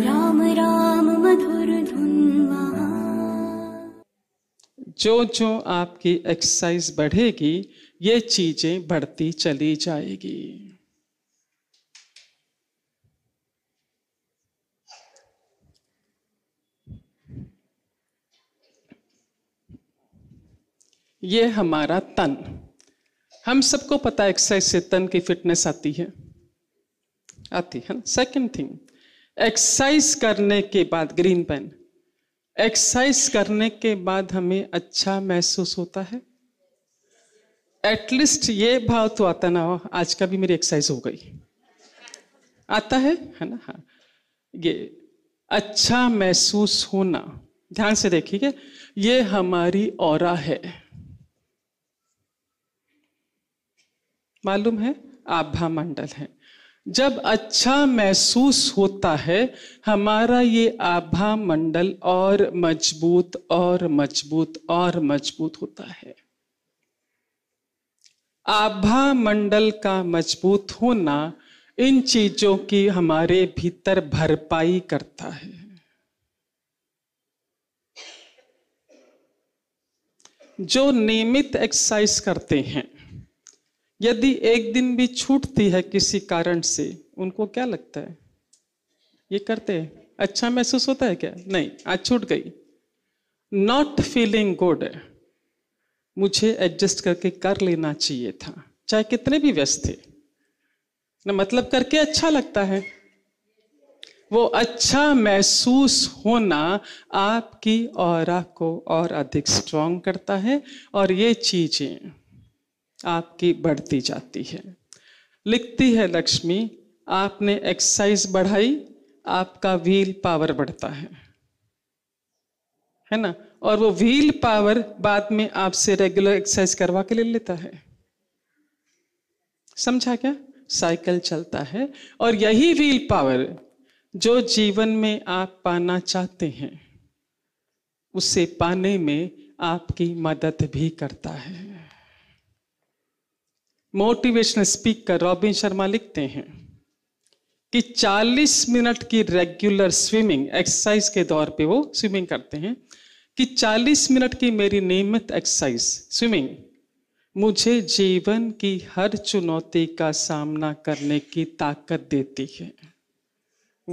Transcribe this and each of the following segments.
राम राम मधुर जो जो आपकी एक्सरसाइज बढ़ेगी ये चीजें बढ़ती चली जाएगी ये हमारा तन हम सबको पता है एक्सरसाइज से तन की फिटनेस आती है आती है ना सेकेंड थिंग एक्सरसाइज करने के बाद ग्रीन पेन एक्सरसाइज करने के बाद हमें अच्छा महसूस होता है एटलीस्ट ये भाव तो आता ना हो आज का भी मेरी एक्सरसाइज हो गई आता है है ना हाँ ये अच्छा महसूस होना ध्यान से देखिए ये हमारी और है मालूम है आभा मंडल है जब अच्छा महसूस होता है हमारा ये आभा मंडल और मजबूत और मजबूत और मजबूत होता है आभा मंडल का मजबूत होना इन चीजों की हमारे भीतर भरपाई करता है जो नियमित एक्सरसाइज करते हैं यदि एक दिन भी छूटती है किसी कारण से उनको क्या लगता है ये करते हैं अच्छा महसूस होता है क्या नहीं आज छूट गई नॉट फीलिंग गुड मुझे एडजस्ट करके कर लेना चाहिए था चाहे कितने भी व्यस्त थे ना मतलब करके अच्छा लगता है वो अच्छा महसूस होना आपकी और को और अधिक स्ट्रांग करता है और ये चीजें आपकी बढ़ती जाती है लिखती है लक्ष्मी आपने एक्सरसाइज बढ़ाई आपका व्हील पावर बढ़ता है है ना और वो व्हील पावर बाद में आपसे रेगुलर एक्सरसाइज करवा के ले लेता है समझा क्या साइकिल चलता है और यही व्हील पावर जो जीवन में आप पाना चाहते हैं उसे पाने में आपकी मदद भी करता है मोटिवेशनल स्पीकर रॉबिन शर्मा लिखते हैं कि 40 मिनट की रेगुलर स्विमिंग एक्सरसाइज के दौर पे वो स्विमिंग करते हैं कि 40 मिनट की मेरी नियमित एक्सरसाइज स्विमिंग मुझे जीवन की हर चुनौती का सामना करने की ताकत देती है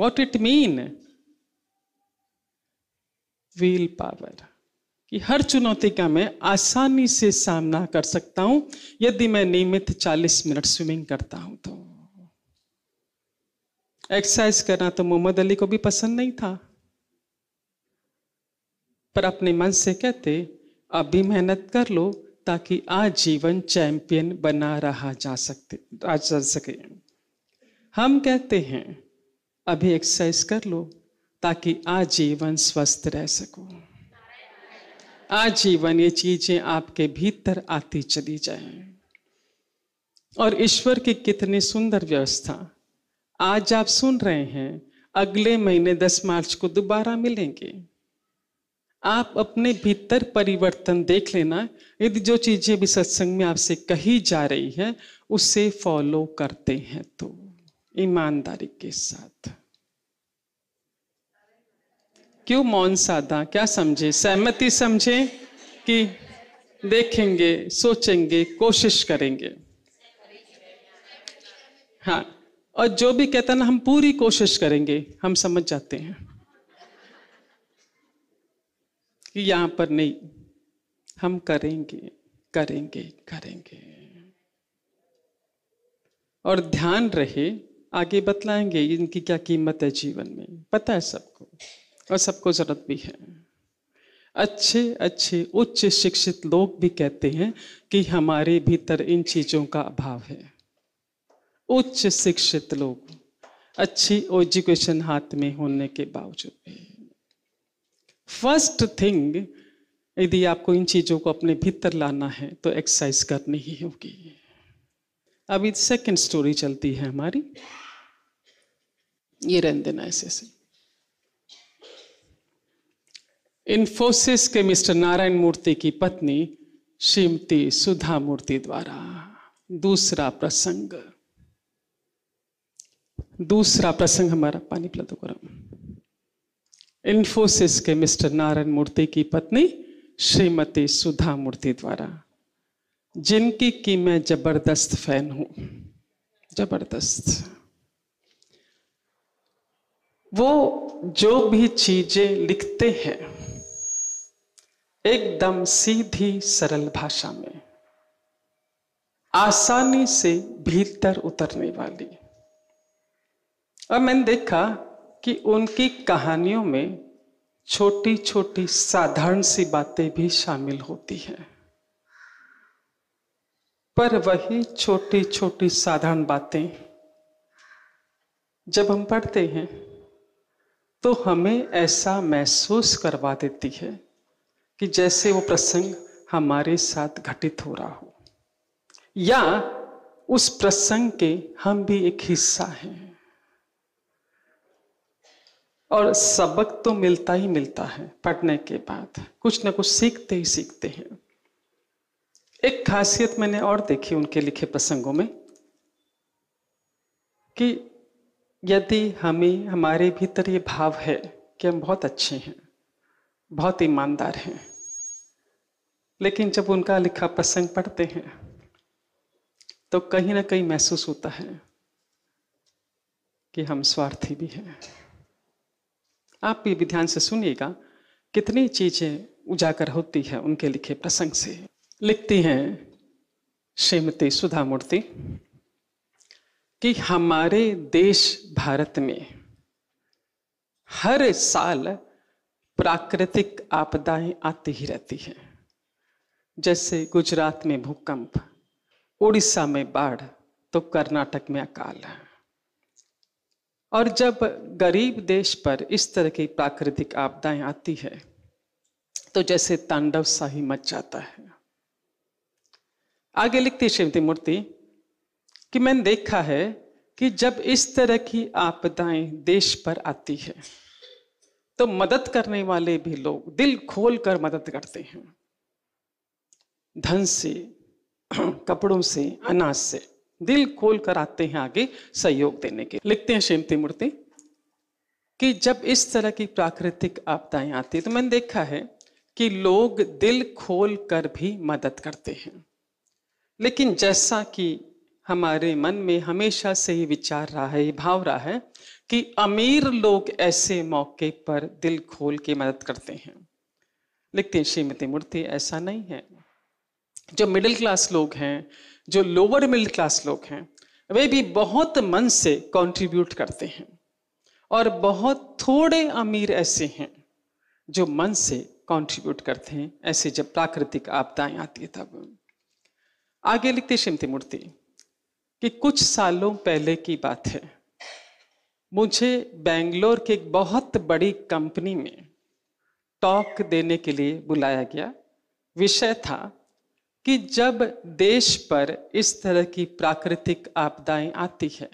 what it mean will power कि हर चुनौती का मैं आसानी से सामना कर सकता हूं यदि मैं नियमित 40 मिनट स्विमिंग करता हूं तो एक्सरसाइज करना तो मोहम्मद अली को भी पसंद नहीं था पर अपने मन से कहते अब भी मेहनत कर लो ताकि आजीवन चैंपियन बना रहा जा सकते आज जा सके हम कहते हैं अभी एक्सरसाइज कर लो ताकि आजीवन स्वस्थ रह सको आजीवन ये चीजें आपके भीतर आती चली जाए और ईश्वर की कितनी सुंदर व्यवस्था आज आप सुन रहे हैं अगले महीने 10 मार्च को दोबारा मिलेंगे आप अपने भीतर परिवर्तन देख लेना यदि जो चीजें भी सत्संग में आपसे कही जा रही है उसे फॉलो करते हैं तो ईमानदारी के साथ क्यों मौन साधा क्या समझे सहमति समझे कि देखेंगे सोचेंगे कोशिश करेंगे हाँ और जो भी कहता ना हम पूरी कोशिश करेंगे हम समझ जाते हैं कि यहां पर नहीं हम करेंगे करेंगे करेंगे और ध्यान रहे आगे बतलाएंगे इनकी क्या कीमत है जीवन में पता है सबको और सबको जरूरत भी है अच्छे अच्छे उच्च शिक्षित लोग भी कहते हैं कि हमारे भीतर इन चीजों का अभाव है उच्च शिक्षित लोग अच्छी एजुकेशन हाथ में होने के बावजूद भी फर्स्ट थिंग यदि आपको इन चीज़ों को अपने भीतर लाना है तो एक्सरसाइज करनी ही होगी अभी सेकंड स्टोरी चलती है हमारी ये रहने देना ऐसे ऐसे इन्फोसिस के मिस्टर नारायण मूर्ति की पत्नी श्रीमती सुधा मूर्ति द्वारा दूसरा प्रसंग दूसरा प्रसंग हमारा पानी प्लतोकरम इन्फोसिस के मिस्टर नारायण मूर्ति की पत्नी श्रीमती सुधा मूर्ति द्वारा जिनकी की मैं जबरदस्त फैन हूं जबरदस्त वो जो भी चीजें लिखते हैं एकदम सीधी सरल भाषा में आसानी से भीतर उतरने वाली और मैंने देखा कि उनकी कहानियों में छोटी छोटी साधारण सी बातें भी शामिल होती हैं पर वही छोटी छोटी साधारण बातें जब हम पढ़ते हैं तो हमें ऐसा महसूस करवा देती है कि जैसे वो प्रसंग हमारे साथ घटित हो रहा हो या उस प्रसंग के हम भी एक हिस्सा हैं और सबक तो मिलता ही मिलता है पढ़ने के बाद कुछ ना कुछ सीखते ही सीखते हैं एक खासियत मैंने और देखी उनके लिखे प्रसंगों में कि यदि हमें हमारे भीतर ये भाव है कि हम बहुत अच्छे हैं बहुत ईमानदार हैं लेकिन जब उनका लिखा प्रसंग पढ़ते हैं तो कहीं ना कहीं महसूस होता है कि हम स्वार्थी भी हैं आप भी ध्यान से सुनिएगा कितनी चीजें उजागर होती है उनके लिखे प्रसंग से लिखती हैं श्रीमती सुधा मूर्ति कि हमारे देश भारत में हर साल प्राकृतिक आपदाएं आती ही रहती हैं जैसे गुजरात में भूकंप उड़ीसा में बाढ़ तो कर्नाटक में अकाल और जब गरीब देश पर इस तरह की प्राकृतिक आपदाएं आती है तो जैसे तांडव सा ही मच जाता है आगे लिखती श्रीमती मूर्ति कि मैंने देखा है कि जब इस तरह की आपदाएं देश पर आती है तो मदद करने वाले भी लोग दिल खोल कर मदद करते हैं धन से कपड़ों से अनाज से दिल खोल कर आते हैं आगे सहयोग देने के लिखते हैं शेमती मूर्ति कि जब इस तरह की प्राकृतिक आपदाएं आती है तो मैंने देखा है कि लोग दिल खोल कर भी मदद करते हैं लेकिन जैसा कि हमारे मन में हमेशा से ही विचार रहा है ये भाव रहा है कि अमीर लोग ऐसे मौके पर दिल खोल के मदद करते हैं लिखते हैं श्रीमती मूर्ति ऐसा नहीं है जो मिडिल क्लास लोग हैं जो लोअर मिडिल क्लास लोग हैं वे भी बहुत मन से कंट्रीब्यूट करते हैं और बहुत थोड़े अमीर ऐसे हैं जो मन से कंट्रीब्यूट करते हैं ऐसे जब प्राकृतिक आपदाएं आती है तब आगे लिखते श्रीमती मूर्ति कि कुछ सालों पहले की बात है मुझे बेंगलोर की एक बहुत बड़ी कंपनी में टॉक देने के लिए बुलाया गया विषय था कि जब देश पर इस तरह की प्राकृतिक आपदाएं आती है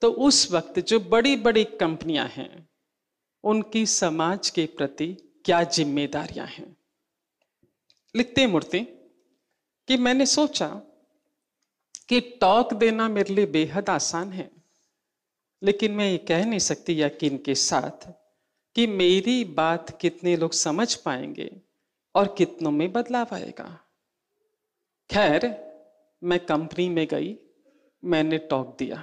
तो उस वक्त जो बड़ी बड़ी कंपनियां हैं उनकी समाज के प्रति क्या जिम्मेदारियां हैं लिखते मूर्ति कि मैंने सोचा कि टॉक देना मेरे लिए बेहद आसान है लेकिन मैं ये कह नहीं सकती यकीन के साथ कि मेरी बात कितने लोग समझ पाएंगे और कितनों में बदलाव आएगा खैर मैं कंपनी में गई मैंने टॉक दिया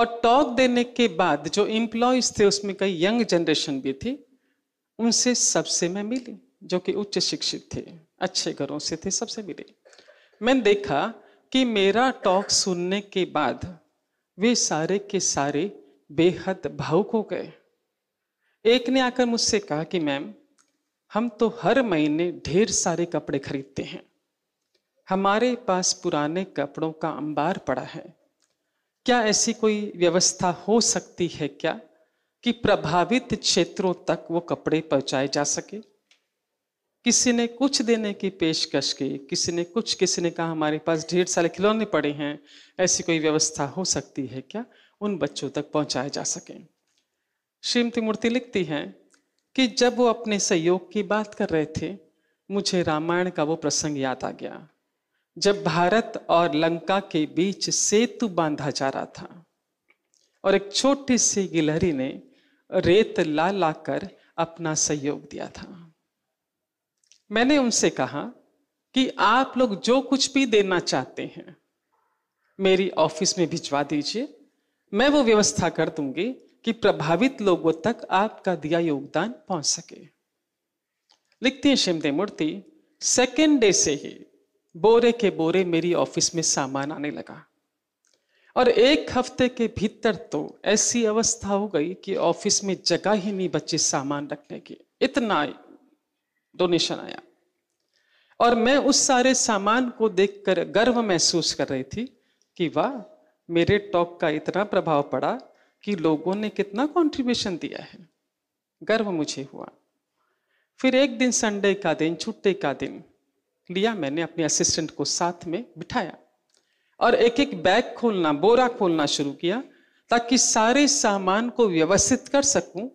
और टॉक देने के बाद जो एम्प्लॉयज थे उसमें कई यंग जनरेशन भी थी उनसे सबसे मैं मिली जो कि उच्च शिक्षित थे अच्छे घरों से थे सबसे मिले मैंने देखा कि मेरा टॉक सुनने के बाद वे सारे के सारे बेहद भावुक हो गए एक ने आकर मुझसे कहा कि मैम हम तो हर महीने ढेर सारे कपड़े खरीदते हैं हमारे पास पुराने कपड़ों का अंबार पड़ा है क्या ऐसी कोई व्यवस्था हो सकती है क्या कि प्रभावित क्षेत्रों तक वो कपड़े पहुंचाए जा सके किसी ने कुछ देने की पेशकश की किसी ने कुछ किसी ने कहा हमारे पास ढेर सारे खिलौने पड़े हैं ऐसी कोई व्यवस्था हो सकती है क्या उन बच्चों तक पहुंचाए जा सके श्रीमती मूर्ति लिखती हैं कि जब वो अपने सहयोग की बात कर रहे थे मुझे रामायण का वो प्रसंग याद आ गया जब भारत और लंका के बीच सेतु बांधा जा रहा था और एक छोटी सी गिलहरी ने रेत ला लाकर अपना सहयोग दिया था मैंने उनसे कहा कि आप लोग जो कुछ भी देना चाहते हैं मेरी ऑफिस में भिजवा दीजिए मैं वो व्यवस्था कर दूंगी कि प्रभावित लोगों तक आपका दिया योगदान पहुंच सके लिखती है शिमदे मूर्ति सेकेंड डे से ही बोरे के बोरे मेरी ऑफिस में सामान आने लगा और एक हफ्ते के भीतर तो ऐसी अवस्था हो गई कि ऑफिस में जगह ही नहीं बची सामान रखने की इतना ही डोनेशन आया और मैं उस सारे सामान को देखकर गर्व महसूस कर रही थी कि वाह मेरे टॉक का इतना प्रभाव पड़ा कि लोगों ने कितना कंट्रीब्यूशन दिया है गर्व मुझे हुआ फिर एक दिन संडे का दिन छुट्टी का दिन लिया मैंने अपने असिस्टेंट को साथ में बिठाया और एक एक बैग खोलना बोरा खोलना शुरू किया ताकि सारे सामान को व्यवस्थित कर सकूं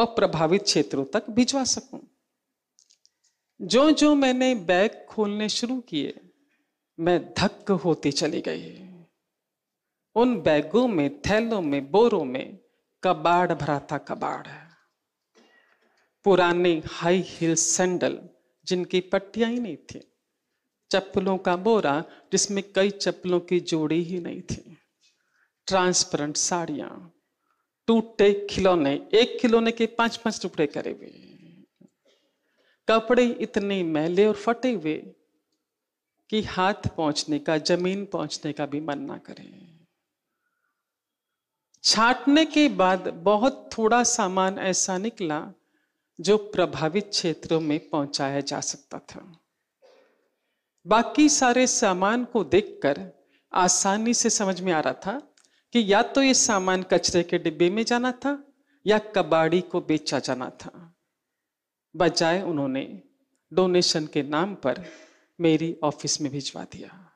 और प्रभावित क्षेत्रों तक भिजवा सकूं जो जो मैंने बैग खोलने शुरू किए मैं धक्क होती चली गई उन बैगों में थैलों में बोरों में कबाड़ भरा था कबाड़ पुराने हाई हील सैंडल जिनकी पट्टियां ही नहीं थी चप्पलों का बोरा जिसमें कई चप्पलों की जोड़ी ही नहीं थी ट्रांसपेरेंट साड़ियां टूटे खिलौने एक खिलौने के पांच पांच टुकड़े करे हुए कपड़े इतने मैले और फटे हुए कि हाथ पहुंचने का जमीन पहुंचने का भी मन ना करे छाटने के बाद बहुत थोड़ा सामान ऐसा निकला जो प्रभावित क्षेत्रों में पहुंचाया जा सकता था बाकी सारे सामान को देखकर आसानी से समझ में आ रहा था कि या तो ये सामान कचरे के डिब्बे में जाना था या कबाड़ी को बेचा जाना था बजाय उन्होंने डोनेशन के नाम पर मेरी ऑफिस में भिजवा दिया